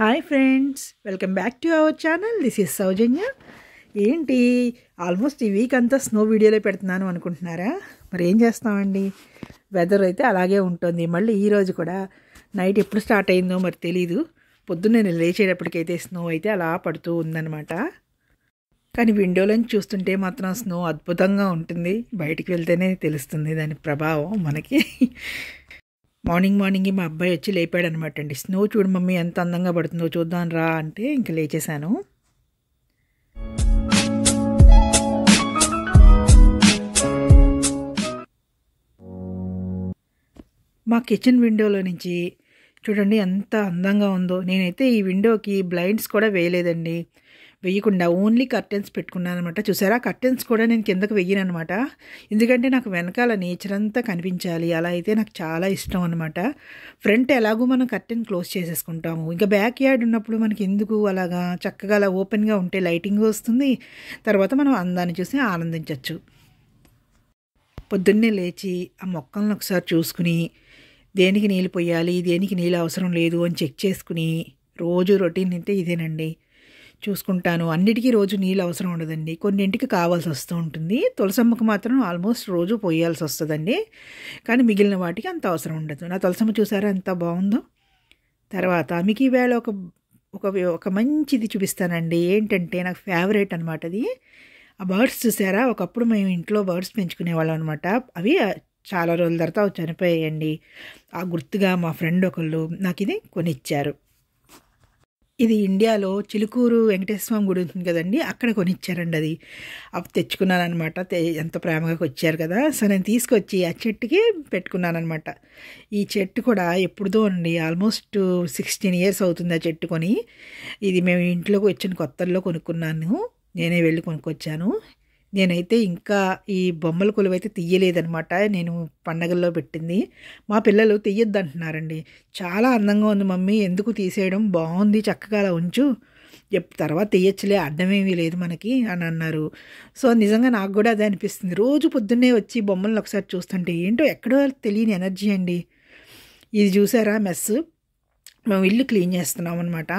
hi friends welcome back to our channel this is Soujanya ఏంటి almost ఈ week అంతా snow వీడియోలో పెడుతున్నాను అనుకుంటున్నారా మరి ఏం చేస్తామండి వెదర్ అయితే అలాగే ఉంటుంది మళ్ళీ ఈరోజు కూడా నైట్ ఎప్పుడు స్టార్ట్ అయిందో మరి తెలీదు పొద్దున్న నేను లేచేటప్పటికైతే స్నో అయితే అలా పడుతూ ఉందన్నమాట కానీ విండోలోంచి చూస్తుంటే మాత్రం స్నో అద్భుతంగా ఉంటుంది బయటికి వెళ్తేనే తెలుస్తుంది దాని ప్రభావం మనకి మార్నింగ్ మార్నింగ్ మా అబ్బాయి వచ్చి లేపాడు అనమాట అండి స్నో చూడు మమ్మీ ఎంత అందంగా పడుతుందో చూద్దాం రా అంటే ఇంక లేచేశాను మా కిచెన్ విండోలో నుంచి చూడండి ఎంత అందంగా ఉందో నేనైతే ఈ విండోకి బ్లైండ్స్ కూడా వేయలేదండి వేయకుండా ఓన్లీ కర్టెన్స్ పెట్టుకున్నాను అనమాట చూసారా కర్టెన్స్ కూడా నేను కిందకు వెయ్యను అనమాట ఎందుకంటే నాకు వెనకాల నేచర్ అంతా కనిపించాలి అలా అయితే నాకు చాలా ఇష్టం అనమాట ఫ్రంట్ ఎలాగో మనం కర్టెన్ క్లోజ్ చేసేసుకుంటాము ఇంకా బ్యాక్ యార్డ్ ఉన్నప్పుడు మనకి ఎందుకు అలాగా చక్కగా అలా ఓపెన్గా ఉంటే లైటింగ్ వస్తుంది తర్వాత మనం అందాన్ని చూసి ఆనందించవచ్చు పొద్దున్నే లేచి ఆ మొక్కలను ఒకసారి చూసుకుని దేనికి నీళ్ళు పోయాలి దేనికి నీళ్ళు అవసరం లేదు అని చెక్ చేసుకుని రోజు రొటీన్ అంటే ఇదేనండి చూసుకుంటాను అన్నిటికీ రోజు నీళ్ళు అవసరం ఉండదండి కొన్నింటికి కావాల్సి వస్తూ ఉంటుంది తులసమ్మకు మాత్రం ఆల్మోస్ట్ రోజు పోయాల్సి వస్తుందండి కానీ మిగిలిన వాటికి అంత అవసరం ఉండదు నా తులసమ్మ చూసారా ఎంత బాగుందో తర్వాత మీకు ఈవేళ ఒక ఒక ఒక మంచిది చూపిస్తానండి ఏంటంటే నాకు ఫేవరెట్ అనమాట అది ఆ బర్డ్స్ చూసారా ఒకప్పుడు మేము ఇంట్లో బర్డ్స్ పెంచుకునేవాళ్ళం అనమాట అవి చాలా రోజుల తర్వాత చనిపోయాయండి ఆ గుర్తుగా మా ఫ్రెండ్ ఒకళ్ళు నాకు ఇది కొనిచ్చారు ఇది ఇండియాలో చిలుకూరు వెంకటేశ్వర స్వామి గుడి ఉంటుంది కదండి అక్కడ కొనిచ్చారండి అది అప్పుడు తెచ్చుకున్నానమాట ఎంత ప్రేమగా వచ్చారు కదా సో నేను తీసుకొచ్చి ఆ చెట్టుకి పెట్టుకున్నానమాట ఈ చెట్టు కూడా ఎప్పుడుదో అండి ఆల్మోస్ట్ సిక్స్టీన్ ఇయర్స్ అవుతుంది ఆ చెట్టు కొని ఇది మేము ఇంట్లోకి వచ్చిన కొత్తల్లో కొనుక్కున్నాను నేనే వెళ్ళి కొనుక్కొచ్చాను నేనైతే ఇంకా ఈ బొమ్మల కొలువైతే తీయలేదనమాట నేను పండగల్లో పెట్టింది మా పిల్లలు తీయొద్దు అంటున్నారండి చాలా అందంగా ఉంది మమ్మీ ఎందుకు తీసేయడం బాగుంది చక్కగా అలా ఉంచు తర్వాత తీయచ్చులే అర్థమేమీ లేదు మనకి అని అన్నారు సో నిజంగా నాకు కూడా అదే అనిపిస్తుంది రోజు పొద్దున్నే వచ్చి బొమ్మలను ఒకసారి చూస్తుంటే ఏంటో ఎక్కడో తెలియని ఎనర్జీ అండి ఇది చూసారా మెస్ మేము ఇల్లు క్లీన్ చేస్తున్నాం అనమాట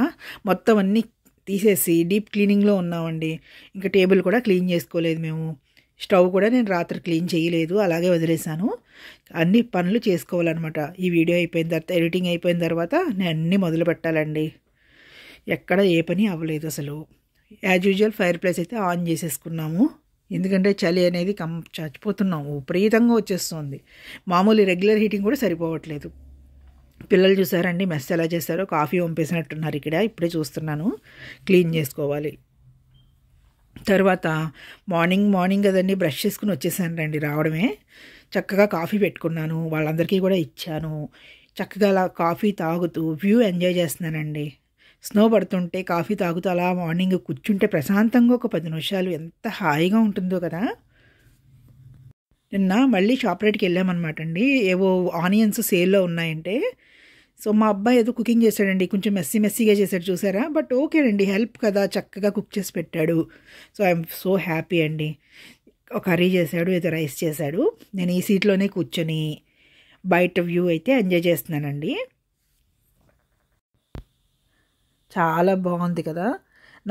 మొత్తం అన్నీ తీసేసి డీప్ క్లీనింగ్లో ఉన్నామండి ఇంకా టేబుల్ కూడా క్లీన్ చేసుకోలేదు మేము స్టవ్ కూడా నేను రాత్రి క్లీన్ చేయలేదు అలాగే వదిలేశాను అన్ని పనులు చేసుకోవాలన్నమాట ఈ వీడియో అయిపోయిన తర్వాత ఎడిటింగ్ అయిపోయిన తర్వాత నేను అన్నీ మొదలు పెట్టాలండి ఎక్కడ ఏ పని అవ్వలేదు అసలు యాజ్ యూజువల్ ఫైర్ ప్లేస్ అయితే ఆన్ చేసేసుకున్నాము ఎందుకంటే చలి అనేది కం చచ్చిపోతున్నాం విపరీతంగా వచ్చేస్తుంది మామూలు రెగ్యులర్ హీటింగ్ కూడా సరిపోవట్లేదు పిల్లలు చూసారండి మెస్ ఎలా చేశారో కాఫీ పంపేసినట్టున్నారు ఇక్కడ ఇప్పుడే చూస్తున్నాను క్లీన్ చేసుకోవాలి తర్వాత మార్నింగ్ మార్నింగ్ కదండి బ్రష్ చేసుకుని వచ్చేసాను రండి రావడమే చక్కగా కాఫీ పెట్టుకున్నాను వాళ్ళందరికీ కూడా ఇచ్చాను చక్కగా అలా కాఫీ తాగుతూ వ్యూ ఎంజాయ్ చేస్తున్నానండి స్నో పడుతుంటే కాఫీ తాగుతూ అలా మార్నింగ్ కూర్చుంటే ప్రశాంతంగా ఒక పది నిమిషాలు ఎంత హాయిగా ఉంటుందో కదా నిన్న మళ్ళీ షాప్రేట్కి వెళ్ళామన్నమాట అండి ఏవో ఆనియన్స్ సేల్లో ఉన్నాయంటే సో మా అబ్బాయి ఏదో కుకింగ్ చేశాడండి కొంచెం మెస్సీ మెస్సీగా చేశాడు చూసారా బట్ ఓకే అండి హెల్ప్ కదా చక్కగా కుక్ చేసి పెట్టాడు సో ఐఎమ్ సో హ్యాపీ అండి కర్రీ చేశాడు ఏదో రైస్ చేశాడు నేను ఈ సీట్లోనే కూర్చొని బయట వ్యూ అయితే ఎంజాయ్ చేస్తున్నానండి చాలా బాగుంది కదా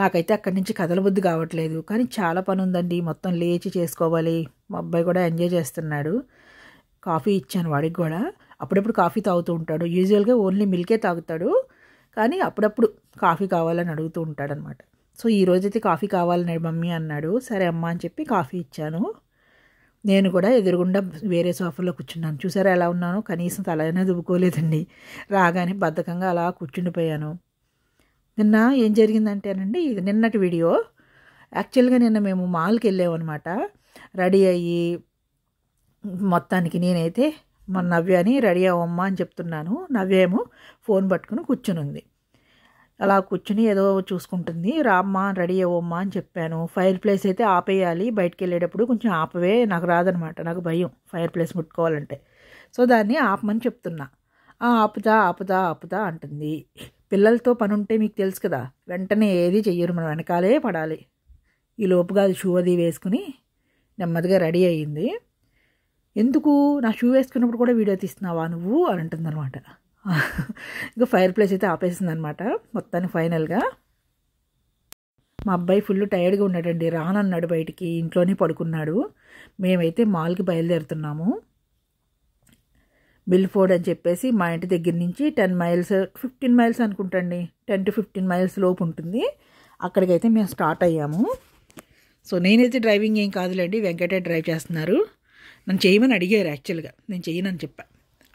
నాకైతే అక్కడి నుంచి కదలబుద్ధి కావట్లేదు కానీ చాలా పని ఉందండి మొత్తం లేచి చేసుకోవాలి మా అబ్బాయి కూడా ఎంజాయ్ చేస్తున్నాడు కాఫీ ఇచ్చాను వాడికి కూడా అప్పుడప్పుడు కాఫీ తాగుతూ ఉంటాడు యూజువల్గా ఓన్లీ మిల్కే తాగుతాడు కానీ అప్పుడప్పుడు కాఫీ కావాలని అడుగుతూ ఉంటాడనమాట సో ఈ రోజైతే కాఫీ కావాలని మమ్మీ అన్నాడు సరే అమ్మ అని చెప్పి కాఫీ ఇచ్చాను నేను కూడా ఎదురుగుండా వేరే సోఫాలో కూర్చున్నాను చూసారా ఎలా ఉన్నాను కనీసం అయినా దువ్వుకోలేదండి రాగానే బద్ధకంగా అలా కూర్చుండిపోయాను నిన్న ఏం జరిగిందంటేనండి ఇది నిన్నటి వీడియో యాక్చువల్గా నిన్న మేము మాల్కి వెళ్ళామన్నమాట రెడీ అయ్యి మొత్తానికి నేనైతే మన నవ్యాని రెడీ అవ్వమ్మా అని చెప్తున్నాను నవ్య ఏమో ఫోన్ పట్టుకుని కూర్చునుంది అలా కూర్చుని ఏదో చూసుకుంటుంది రామ్మా రెడీ అవ్వమ్మా అని చెప్పాను ఫైర్ ప్లేస్ అయితే ఆపేయాలి బయటికి వెళ్ళేటప్పుడు కొంచెం ఆపవే నాకు రాదనమాట నాకు భయం ఫైర్ ప్లేస్ ముట్టుకోవాలంటే సో దాన్ని ఆపమని చెప్తున్నా ఆపుదా ఆపుదా ఆపుదా అంటుంది పిల్లలతో పని ఉంటే మీకు తెలుసు కదా వెంటనే ఏది చెయ్యరు మనం వెనకాలే పడాలి ఈ లోపుగా అది షూ అది వేసుకుని నెమ్మదిగా రెడీ అయ్యింది ఎందుకు నా షూ వేసుకున్నప్పుడు కూడా వీడియో తీస్తున్నావా నువ్వు అని అంటుందన్నమాట ఇంకా ఫైర్ ప్లేస్ అయితే ఆపేసిందనమాట మొత్తాన్ని ఫైనల్గా మా అబ్బాయి ఫుల్ టైర్డ్గా ఉన్నాడండి రానన్నాడు బయటికి ఇంట్లోనే పడుకున్నాడు మేమైతే మాల్కి బయలుదేరుతున్నాము బిల్ఫోర్డ్ అని చెప్పేసి మా ఇంటి దగ్గర నుంచి టెన్ మైల్స్ ఫిఫ్టీన్ మైల్స్ అనుకుంటండి టెన్ టు ఫిఫ్టీన్ మైల్స్ లోపు ఉంటుంది అక్కడికైతే మేము స్టార్ట్ అయ్యాము సో నేనైతే డ్రైవింగ్ ఏం కాదులేండి వెంకటే డ్రైవ్ చేస్తున్నారు నన్ను చేయమని అడిగారు యాక్చువల్గా నేను చేయనని చెప్పా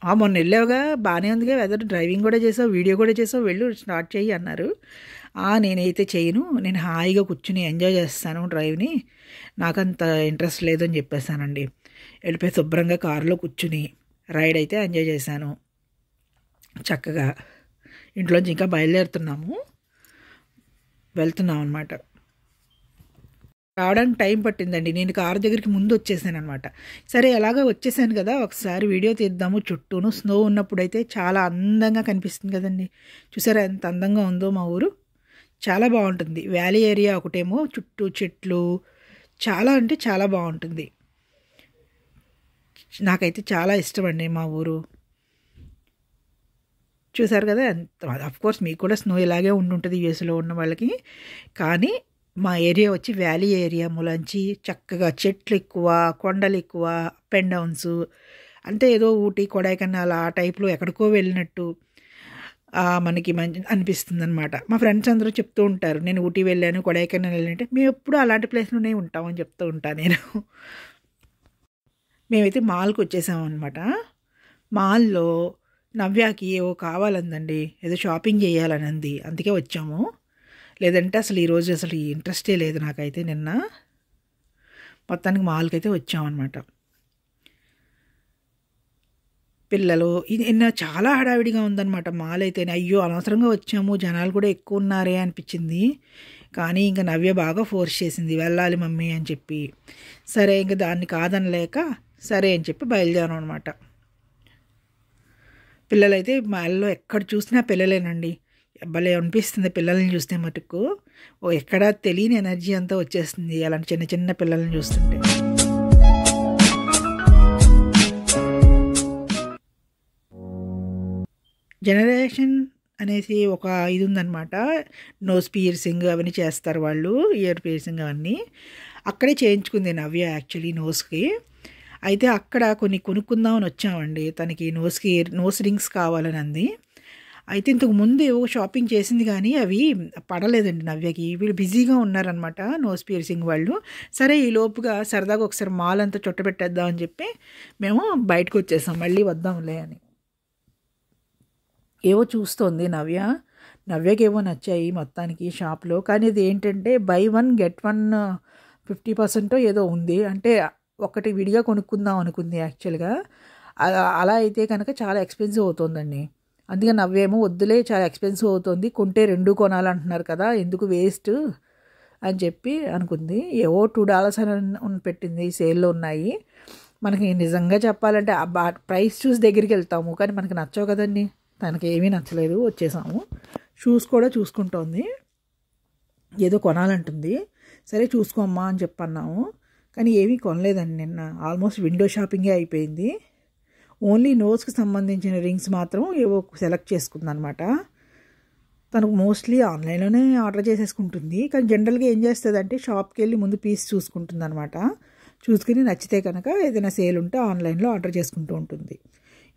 ఆ మొన్న వెళ్ళావుగా బాగానే ఉందిగా వెదర్ డ్రైవింగ్ కూడా చేసావు వీడియో కూడా చేసావు వెళ్ళు స్టార్ట్ చేయి అన్నారు ఆ నేనైతే చేయను నేను హాయిగా కూర్చుని ఎంజాయ్ చేస్తాను డ్రైవ్ని నాకంత ఇంట్రెస్ట్ లేదని చెప్పేశానండి వెళ్ళిపోయి శుభ్రంగా కారులో కూర్చుని రైడ్ అయితే ఎంజాయ్ చేశాను చక్కగా ఇంట్లోంచి ఇంకా బయలుదేరుతున్నాము వెళ్తున్నాం అనమాట రావడానికి టైం పట్టిందండి నేను కారు దగ్గరికి ముందు వచ్చేసాను అనమాట సరే ఎలాగో వచ్చేసాను కదా ఒకసారి వీడియో తీద్దాము చుట్టూను స్నో ఉన్నప్పుడు అయితే చాలా అందంగా కనిపిస్తుంది కదండి చూసారా ఎంత అందంగా ఉందో మా ఊరు చాలా బాగుంటుంది వ్యాలీ ఏరియా ఒకటేమో చుట్టూ చెట్లు చాలా అంటే చాలా బాగుంటుంది నాకైతే చాలా ఇష్టం అండి మా ఊరు చూసారు కదా ఎంత అఫ్కోర్స్ మీకు కూడా స్నో ఇలాగే ఉండుంటుంది యూఎస్లో ఉన్న వాళ్ళకి కానీ మా ఏరియా వచ్చి వ్యాలీ ఏరియా ములంచి చక్కగా చెట్లు ఎక్కువ కొండలు ఎక్కువ అప్ అండ్ డౌన్స్ అంటే ఏదో ఊటీ కొడైకెనాల్ ఆ టైప్లో ఎక్కడికో వెళ్ళినట్టు మనకి మంచి అనిపిస్తుంది అనమాట మా ఫ్రెండ్స్ అందరూ చెప్తూ ఉంటారు నేను ఊటీ వెళ్ళాను కొడైకెనాల్ వెళ్ళానంటే మేము ఎప్పుడు అలాంటి ప్లేస్లోనే ఉంటామని చెప్తూ ఉంటాను నేను మేమైతే మాల్కి వచ్చేసామన్నమాట మాల్లో నవ్యాకి ఏవో కావాలందండి ఏదో షాపింగ్ చేయాలనంది అందుకే వచ్చాము లేదంటే అసలు ఈరోజు అసలు ఈ ఇంట్రెస్టే లేదు నాకైతే నిన్న మొత్తానికి మాల్కి అయితే వచ్చామన్నమాట పిల్లలు ఇది నిన్న చాలా హడావిడిగా ఉందన్నమాట మాల్ అయితే అయ్యో అనవసరంగా వచ్చాము జనాలు కూడా ఎక్కువ ఉన్నారే అనిపించింది కానీ ఇంకా నవ్య బాగా ఫోర్స్ చేసింది వెళ్ళాలి మమ్మీ అని చెప్పి సరే ఇంకా దాన్ని కాదనలేక సరే అని చెప్పి బయలుదేరాం అనమాట పిల్లలైతే మాల్లో ఎక్కడ చూసినా పిల్లలేనండి భలే అనిపిస్తుంది పిల్లల్ని చూస్తే మటుకు ఓ ఎక్కడా తెలియని ఎనర్జీ అంతా వచ్చేస్తుంది అలాంటి చిన్న చిన్న పిల్లల్ని చూస్తుంటే జనరేషన్ అనేసి ఒక ఇది ఉందనమాట నోస్ పియర్సింగ్ అవన్నీ చేస్తారు వాళ్ళు ఇయర్ పియర్సింగ్ అవన్నీ అక్కడే చేయించుకుంది నవ్య యాక్చువల్లీ నోస్కి అయితే అక్కడ కొన్ని కొనుక్కుందామని వచ్చామండి తనకి నోస్కి నోస్ రింగ్స్ కావాలని అంది అయితే ఇంతకు ముందు షాపింగ్ చేసింది కానీ అవి పడలేదండి నవ్యకి వీళ్ళు బిజీగా ఉన్నారనమాట నోస్ పియర్సింగ్ వాళ్ళు సరే ఈ లోపుగా సరదాగా ఒకసారి మాల్ అంతా చుట్టపెట్టేద్దాం అని చెప్పి మేము బయటకు వచ్చేసాం మళ్ళీ వద్దాంలే అని ఏవో చూస్తోంది నవ్య నవ్యకేవో నచ్చాయి మొత్తానికి షాప్లో కానీ ఇది ఏంటంటే buy one get one fifty percent ఏదో ఉంది అంటే ఒకటి విడిగా కొనుక్కుందాం అనుకుంది యాక్చువల్గా అలా అయితే కనుక చాలా ఎక్స్పెన్సివ్ అవుతుందండి అందుకే నవ్వేమో వద్దులే చాలా ఎక్స్పెన్సివ్ అవుతుంది కొంటే రెండు కొనాలంటున్నారు కదా ఎందుకు వేస్ట్ అని చెప్పి అనుకుంది ఏవో టూ డాలర్స్ అని పెట్టింది సేల్లో ఉన్నాయి మనకి నిజంగా చెప్పాలంటే ఆ బా ప్రైస్ చూసి దగ్గరికి వెళ్తాము కానీ మనకి నచ్చవు కదండి తనకి ఏమీ నచ్చలేదు వచ్చేసాము షూస్ కూడా చూసుకుంటోంది ఏదో కొనాలంటుంది సరే చూసుకోమ్మా అని చెప్పన్నాము కానీ ఏమీ కొనలేదండి నిన్న ఆల్మోస్ట్ విండో షాపింగే అయిపోయింది ఓన్లీ నోస్కి సంబంధించిన రింగ్స్ మాత్రం ఏవో సెలెక్ట్ చేసుకుంది అనమాట తనకు మోస్ట్లీ ఆన్లైన్లోనే ఆర్డర్ చేసేసుకుంటుంది కానీ జనరల్గా ఏం చేస్తుంది అంటే షాప్కి వెళ్ళి ముందు పీస్ చూసుకుంటుంది అనమాట చూసుకుని నచ్చితే కనుక ఏదైనా సేల్ ఉంటే ఆన్లైన్లో ఆర్డర్ చేసుకుంటూ ఉంటుంది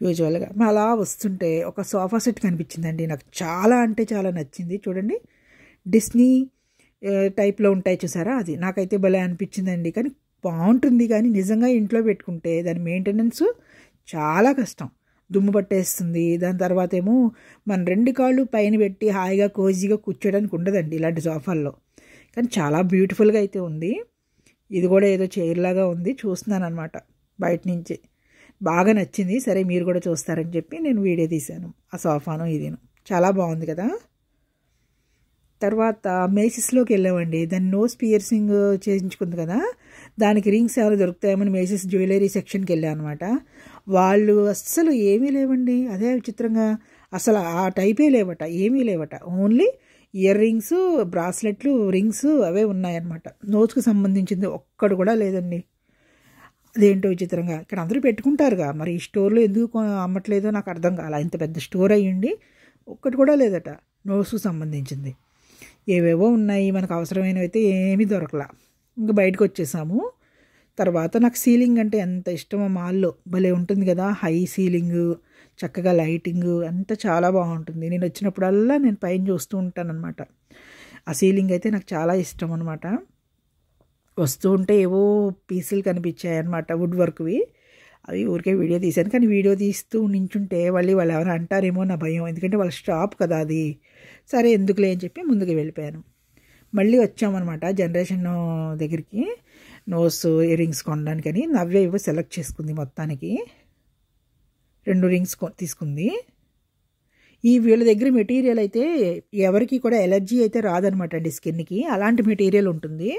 యూజువల్గా అలా వస్తుంటే ఒక సోఫా సెట్ కనిపించిందండి నాకు చాలా అంటే చాలా నచ్చింది చూడండి డిస్నీ టైప్లో ఉంటాయి చూసారా అది నాకైతే భలే అనిపించిందండి కానీ బాగుంటుంది కానీ నిజంగా ఇంట్లో పెట్టుకుంటే దాని మెయింటెనెన్స్ చాలా కష్టం దుమ్ము పట్టేస్తుంది దాని తర్వాత ఏమో మన రెండు కాళ్ళు పైన పెట్టి హాయిగా కోజీగా కూర్చోడానికి ఉండదండి ఇలాంటి సోఫాల్లో కానీ చాలా బ్యూటిఫుల్గా అయితే ఉంది ఇది కూడా ఏదో చైర్లాగా ఉంది చూస్తున్నాను అనమాట బయట నుంచి బాగా నచ్చింది సరే మీరు కూడా చూస్తారని చెప్పి నేను వీడియో తీశాను ఆ సోఫాను ఇదిను చాలా బాగుంది కదా తర్వాత మేసిస్లోకి వెళ్ళామండి దాని నోస్ పియర్సింగ్ చేయించుకుంది కదా దానికి రింగ్స్ ఏమైనా దొరుకుతాయమని మేసిస్ జ్యువెలరీ సెక్షన్కి వెళ్ళాను అనమాట వాళ్ళు అస్సలు ఏమీ లేవండి అదే విచిత్రంగా అసలు ఆ టైపే లేవట ఏమీ లేవట ఓన్లీ ఇయర్ రింగ్స్ బ్రాస్లెట్లు రింగ్స్ అవే ఉన్నాయన్నమాట నోస్కు సంబంధించింది ఒక్కడు కూడా లేదండి అదేంటో విచిత్రంగా ఇక్కడ అందరూ పెట్టుకుంటారుగా మరి ఈ స్టోర్లో ఎందుకు అమ్మట్లేదో నాకు అర్థం కాల ఇంత పెద్ద స్టోర్ అయ్యండి ఒక్కటి కూడా లేదట నోస్కు సంబంధించింది ఏవేవో ఉన్నాయి మనకు అవసరమైనవి అయితే ఏమీ దొరకలా ఇంకా బయటకు వచ్చేసాము తర్వాత నాకు సీలింగ్ అంటే ఎంత ఇష్టమో మాల్లో భలే ఉంటుంది కదా హై సీలింగ్ చక్కగా లైటింగ్ అంతా చాలా బాగుంటుంది నేను వచ్చినప్పుడల్లా నేను పైన చూస్తూ ఉంటానన్నమాట ఆ సీలింగ్ అయితే నాకు చాలా ఇష్టం అనమాట వస్తూ ఉంటే ఏవో పీసులు కనిపించాయి అనమాట వుడ్ వర్క్వి అవి ఊరికే వీడియో తీశాను కానీ వీడియో తీస్తూ నించుంటే మళ్ళీ వాళ్ళు ఎవరు అంటారేమో నా భయం ఎందుకంటే వాళ్ళ స్టాప్ కదా అది సరే ఎందుకులే అని చెప్పి ముందుకు వెళ్ళిపోయాను మళ్ళీ వచ్చామన్నమాట జనరేషన్ దగ్గరికి నోస్ ఇయర్ రింగ్స్ అని నవ్య ఇవ్వ సెలెక్ట్ చేసుకుంది మొత్తానికి రెండు రింగ్స్ తీసుకుంది ఈ వీళ్ళ దగ్గర మెటీరియల్ అయితే ఎవరికి కూడా ఎలర్జీ అయితే రాదనమాట అండి స్కిన్కి అలాంటి మెటీరియల్ ఉంటుంది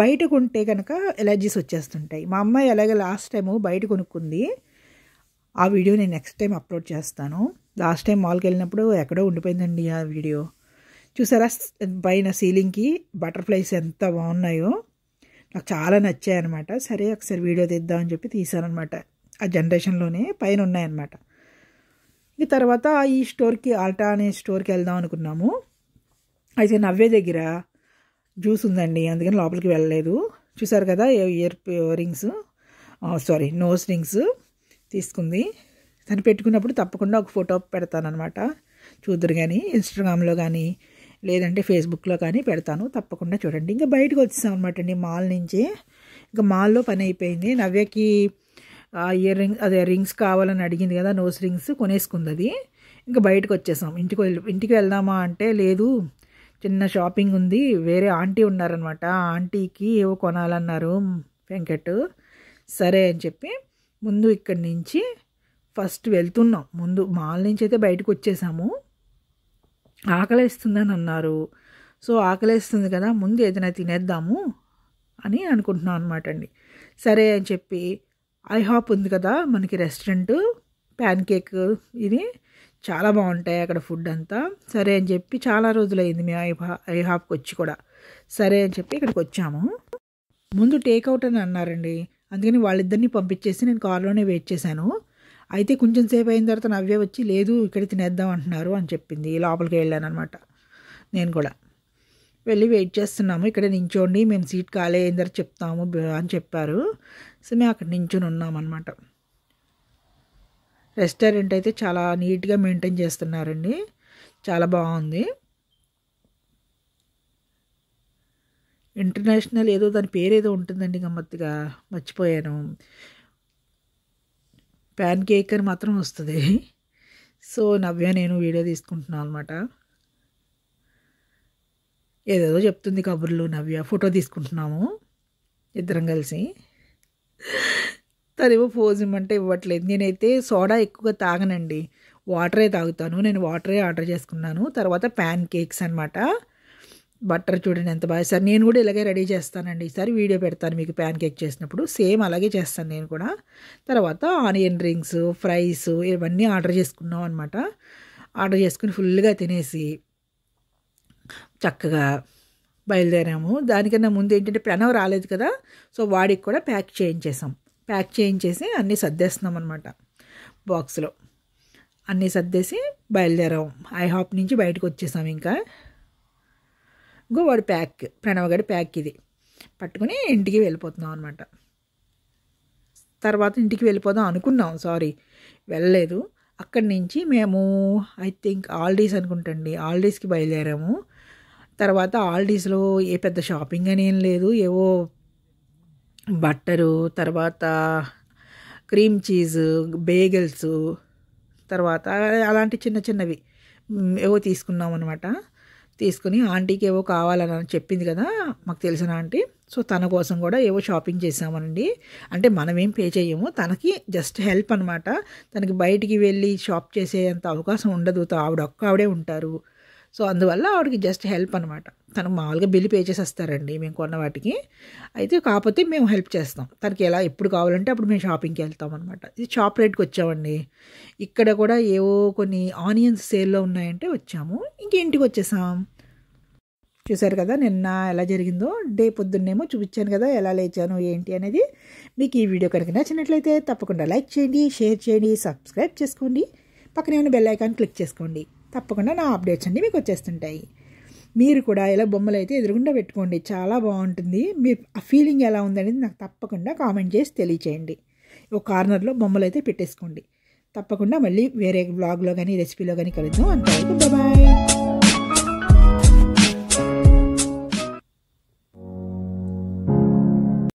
బయట కొంటే కనుక ఎలర్జీస్ వచ్చేస్తుంటాయి మా అమ్మాయి అలాగే లాస్ట్ టైము బయట కొనుక్కుంది ఆ వీడియో నేను నెక్స్ట్ టైం అప్లోడ్ చేస్తాను లాస్ట్ టైం మాల్కి వెళ్ళినప్పుడు ఎక్కడో ఉండిపోయిందండి ఆ వీడియో చూసారా పైన సీలింగ్కి బటర్ఫ్లైస్ ఎంత బాగున్నాయో నాకు చాలా నచ్చాయి అనమాట సరే ఒకసారి వీడియో తీద్దామని చెప్పి తీశానమాట ఆ జనరేషన్లోనే పైన ఉన్నాయన్నమాట ఈ తర్వాత ఈ స్టోర్కి ఆల్టా అనే స్టోర్కి వెళ్దాం అనుకున్నాము అయితే నవ్వే దగ్గర జ్యూస్ ఉందండి అందుకని లోపలికి వెళ్ళలేదు చూసారు కదా earrings sorry nose rings తీసుకుంది తను పెట్టుకున్నప్పుడు తప్పకుండా ఒక ఫోటో పెడతానమాట చూద్దరు కానీ ఇన్స్టాగ్రామ్లో కానీ లేదంటే ఫేస్బుక్లో కానీ పెడతాను తప్పకుండా చూడండి ఇంకా బయటకు వచ్చేసాం అనమాట అండి మాల్ నుంచి ఇంకా మాల్లో పని అయిపోయింది నవ్యకి ఇయర్ రింగ్ అదే రింగ్స్ కావాలని అడిగింది కదా నోస్ రింగ్స్ కొనేసుకుంది అది ఇంకా బయటకు వచ్చేసాం ఇంటికి వెళ్ళి ఇంటికి వెళ్దామా అంటే లేదు చిన్న షాపింగ్ ఉంది వేరే ఆంటీ ఉన్నారనమాట ఆంటీకి ఏవో కొనాలన్నారు వెంకట్ సరే అని చెప్పి ముందు ఇక్కడి నుంచి ఫస్ట్ వెళ్తున్నాం ముందు మాల్ నుంచి అయితే బయటకు వచ్చేసాము ఆకలిస్తుందని అన్నారు సో ఆకలిస్తుంది కదా ముందు ఏదైనా తినేద్దాము అని అనుకుంటున్నాం అనమాట అండి సరే అని చెప్పి ఐహాప్ ఉంది కదా మనకి రెస్టారెంట్ ప్యాన్ కేక్ ఇది చాలా బాగుంటాయి అక్కడ ఫుడ్ అంతా సరే అని చెప్పి చాలా రోజులైంది మేము ఐహా ఐహాప్కి వచ్చి కూడా సరే అని చెప్పి ఇక్కడికి వచ్చాము ముందు టేక్అవుట్ అని అన్నారండి అందుకని వాళ్ళిద్దరిని పంపించేసి నేను కారులోనే వెయిట్ చేశాను అయితే కొంచెం సేపు అయిన తర్వాత నవ్వే వచ్చి లేదు ఇక్కడ తినేద్దాం అంటున్నారు అని చెప్పింది లోపలికి వెళ్ళాను అనమాట నేను కూడా వెళ్ళి వెయిట్ చేస్తున్నాము ఇక్కడ నించోండి మేము సీట్ ఖాళీ అయిన తర్వాత చెప్తాము అని చెప్పారు సో మేము అక్కడ నించొని ఉన్నామన్నమాట రెస్టారెంట్ అయితే చాలా నీట్గా మెయింటైన్ చేస్తున్నారండి చాలా బాగుంది ఇంటర్నేషనల్ ఏదో దాని పేరు ఏదో ఉంటుందండి గమ్మత్తుగా మర్చిపోయాను ప్యాన్ కేక్ అని మాత్రం వస్తుంది సో నవ్య నేను వీడియో తీసుకుంటున్నాను అనమాట ఏదేదో చెప్తుంది కబుర్లు నవ్య ఫోటో తీసుకుంటున్నాము ఇద్దరం కలిసి తనేమో ఫోజ్ ఇమ్మంటే ఇవ్వట్లేదు నేనైతే సోడా ఎక్కువగా తాగనండి వాటరే తాగుతాను నేను వాటరే ఆర్డర్ చేసుకున్నాను తర్వాత ప్యాన్ కేక్స్ అనమాట బట్టర్ చూడండి ఎంత బాగా సార్ నేను కూడా ఇలాగే రెడీ చేస్తానండి ఈసారి వీడియో పెడతాను మీకు ప్యాన్ కేక్ చేసినప్పుడు సేమ్ అలాగే చేస్తాను నేను కూడా తర్వాత ఆనియన్ రింగ్స్ ఫ్రైస్ ఇవన్నీ ఆర్డర్ చేసుకున్నాం అనమాట ఆర్డర్ చేసుకుని ఫుల్గా తినేసి చక్కగా బయలుదేరాము దానికన్నా ముందు ఏంటంటే ప్రణవ్ రాలేదు కదా సో వాడికి కూడా ప్యాక్ చేయించేసాం ప్యాక్ చేయించేసి అన్నీ సర్దేస్తున్నాం అనమాట బాక్స్లో అన్నీ సర్దేసి బయలుదేరాం ఐ హాప్ నుంచి బయటకు వచ్చేసాం ఇంకా ఇగో వాడి ప్యాక్ ప్రణవగడి ప్యాక్ ఇది పట్టుకుని ఇంటికి వెళ్ళిపోతున్నాం అనమాట తర్వాత ఇంటికి వెళ్ళిపోదాం అనుకున్నాం సారీ వెళ్ళలేదు అక్కడి నుంచి మేము ఐ థింక్ ఆల్డీస్ అనుకుంటండి ఆల్డీస్కి బయలుదేరాము తర్వాత ఆల్డీస్లో ఏ పెద్ద షాపింగ్ అని ఏం లేదు ఏవో బట్టరు తర్వాత క్రీమ్ చీజు బేగల్స్ తర్వాత అలాంటి చిన్న చిన్నవి ఏవో తీసుకున్నాం అనమాట తీసుకుని ఆంటీకి ఏవో కావాలని చెప్పింది కదా మాకు తెలిసిన ఆంటీ సో తన కోసం కూడా ఏవో షాపింగ్ చేసామండి అంటే మనమేం పే చేయము తనకి జస్ట్ హెల్ప్ అనమాట తనకి బయటికి వెళ్ళి షాప్ చేసేంత అవకాశం ఉండదు ఆవిడ ఒక్క ఆవిడే ఉంటారు సో అందువల్ల ఆవిడకి జస్ట్ హెల్ప్ అనమాట తను మామూలుగా బిల్లు పే చేసేస్తారండి మేము కొన్న వాటికి అయితే కాకపోతే మేము హెల్ప్ చేస్తాం తనకి ఎలా ఎప్పుడు కావాలంటే అప్పుడు మేము షాపింగ్కి వెళ్తాం అనమాట ఇది షాప్ రేట్కి వచ్చామండి ఇక్కడ కూడా ఏవో కొన్ని ఆనియన్స్ సేల్లో ఉన్నాయంటే వచ్చాము ఇంకేంటికి వచ్చేసాం చూశారు కదా నిన్న ఎలా జరిగిందో డే పొద్దున్నేమో చూపించాను కదా ఎలా లేచాను ఏంటి అనేది మీకు ఈ వీడియో కనుక నచ్చినట్లయితే తప్పకుండా లైక్ చేయండి షేర్ చేయండి సబ్స్క్రైబ్ చేసుకోండి పక్కనే ఉన్న బెల్ ఐకాన్ క్లిక్ చేసుకోండి తప్పకుండా నా అప్డేట్స్ అన్నీ మీకు వచ్చేస్తుంటాయి మీరు కూడా ఇలా బొమ్మలు అయితే ఎదురుగుండా పెట్టుకోండి చాలా బాగుంటుంది మీరు ఆ ఫీలింగ్ ఎలా ఉందనేది నాకు తప్పకుండా కామెంట్ చేసి తెలియచేయండి ఒక కార్నర్లో బొమ్మలు అయితే పెట్టేసుకోండి తప్పకుండా మళ్ళీ వేరే బ్లాగ్లో కానీ రెసిపీలో కానీ కలుద్దాం అంతే బాయ్